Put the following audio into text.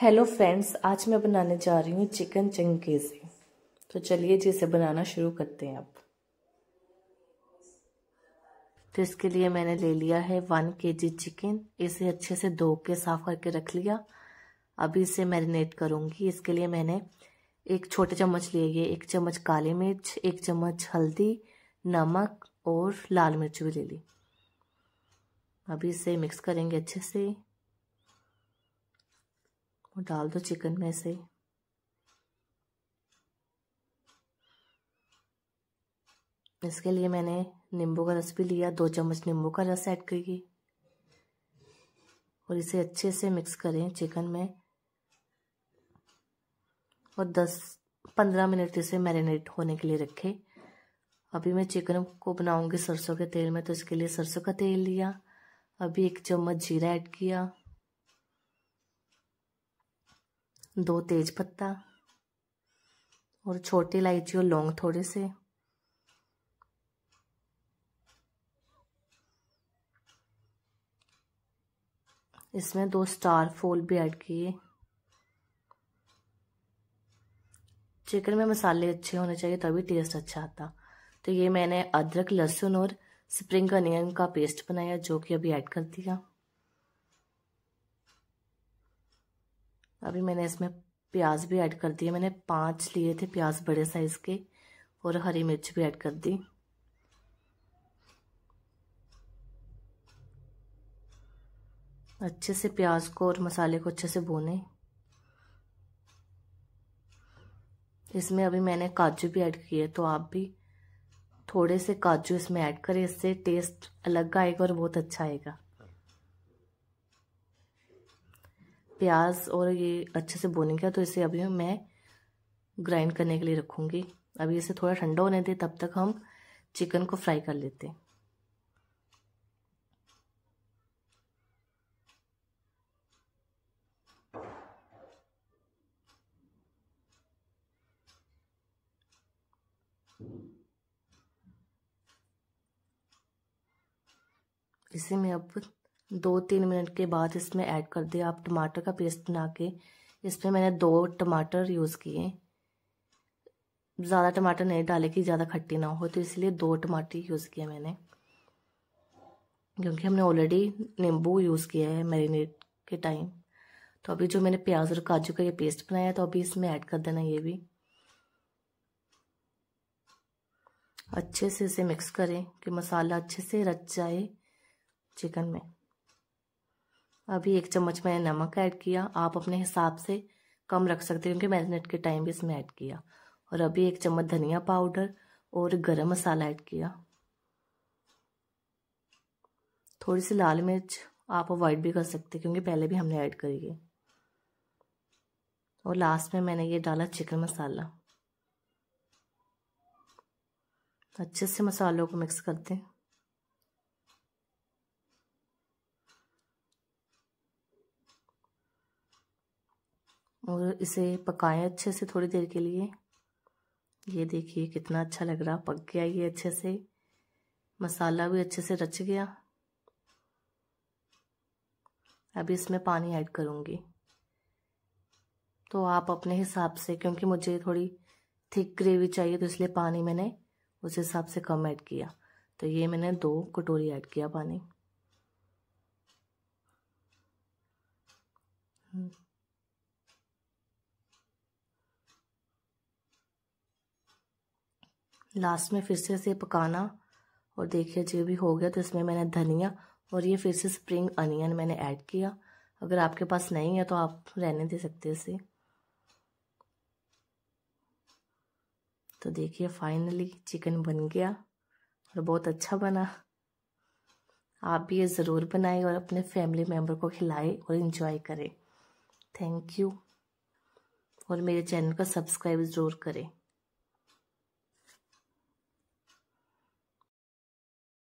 Hello friends आज मैं बनाने जा रही हूँ चिकन चंगेजी तो चलिए जी इसे बनाना शुरू करते हैं आप तो इसके लिए मैंने ले लिया है वन के जी चिकन इसे अच्छे से धो के साफ करके रख लिया अभी इसे मैरिनेट करूँगी इसके लिए मैंने एक छोटे चम्मच लिए ये एक चम्मच काली मिर्च एक चम्मच हल्दी नमक और लाल मिर्च भी ले ली अभी इसे मिक्स करेंगे अच्छे से और डाल दो चिकन में से इसके लिए मैंने नींबू का रस भी लिया दो चम्मच नींबू का रस ऐड करिए और इसे अच्छे से मिक्स करें चिकन में और 10 15 मिनट इसे मैरिनेट होने के लिए रखें अभी मैं चिकन को बनाऊंगी सरसों के तेल में तो इसके लिए सरसों का तेल लिया अभी एक चम्मच जीरा ऐड किया दो तेज पत्ता और छोटी इलायची और लौंग थोड़े से इसमें दो स्टार फूल भी ऐड किए चिकन में मसाले अच्छे होने चाहिए तभी टेस्ट अच्छा आता तो ये मैंने अदरक लहसुन और स्प्रिंग अनियन का पेस्ट बनाया जो कि अभी ऐड कर दिया अभी मैंने इसमें प्याज भी ऐड कर दिए मैंने पांच लिए थे प्याज बड़े साइज़ के और हरी मिर्च भी ऐड कर दी अच्छे से प्याज को और मसाले को अच्छे से भूने इसमें अभी मैंने काजू भी ऐड किए तो आप भी थोड़े से काजू इसमें ऐड करें इससे टेस्ट अलग आएगा और बहुत अच्छा आएगा प्याज और ये अच्छे से बोने का तो इसे अभी मैं ग्राइंड करने के लिए रखूँगी अभी इसे थोड़ा ठंडा होने दे तब तक हम चिकन को फ्राई कर लेते हैं इसे मैं अब दो तीन मिनट के बाद इसमें ऐड कर दिया आप टमाटर का पेस्ट बना के इसमें मैंने दो टमाटर यूज़ किए ज़्यादा टमाटर नहीं डाले कि ज़्यादा खट्टी ना हो तो इसलिए दो टमाटर यूज़ किए मैंने क्योंकि हमने ऑलरेडी नींबू यूज़ किया है मैरिनेट के टाइम तो अभी जो मैंने प्याज और काजू का ये पेस्ट बनाया है तो अभी इसमें ऐड कर देना ये भी अच्छे से इसे मिक्स करें कि मसाला अच्छे से रच जाए चिकन में अभी एक चम्मच मैंने नमक ऐड किया आप अपने हिसाब से कम रख सकते हैं क्योंकि मैरिनेट के टाइम भी इसमें ऐड किया और अभी एक चम्मच धनिया पाउडर और गरम मसाला ऐड किया थोड़ी सी लाल मिर्च आप अवॉइड भी कर सकते क्योंकि पहले भी हमने ऐड करी है और लास्ट में मैंने ये डाला चिकन मसाला अच्छे से मसालों को मिक्स करते हैं और इसे पकाएं अच्छे से थोड़ी देर के लिए ये देखिए कितना अच्छा लग रहा पक गया ये अच्छे से मसाला भी अच्छे से रच गया अभी इसमें पानी ऐड करूँगी तो आप अपने हिसाब से क्योंकि मुझे थोड़ी थिक ग्रेवी चाहिए तो इसलिए पानी मैंने उस हिसाब से कम ऐड किया तो ये मैंने दो कटोरी ऐड किया पानी हम्म। लास्ट में फिर से इसे पकाना और देखिए जो भी हो गया तो इसमें मैंने धनिया और ये फिर से स्प्रिंग अनियन मैंने ऐड किया अगर आपके पास नहीं है तो आप रहने दे सकते इसे तो देखिए फाइनली चिकन बन गया और बहुत अच्छा बना आप भी ये ज़रूर बनाएं और अपने फैमिली मेम्बर को खिलाएं और इन्जॉय करें थैंक यू और मेरे चैनल को सब्सक्राइब ज़रूर करें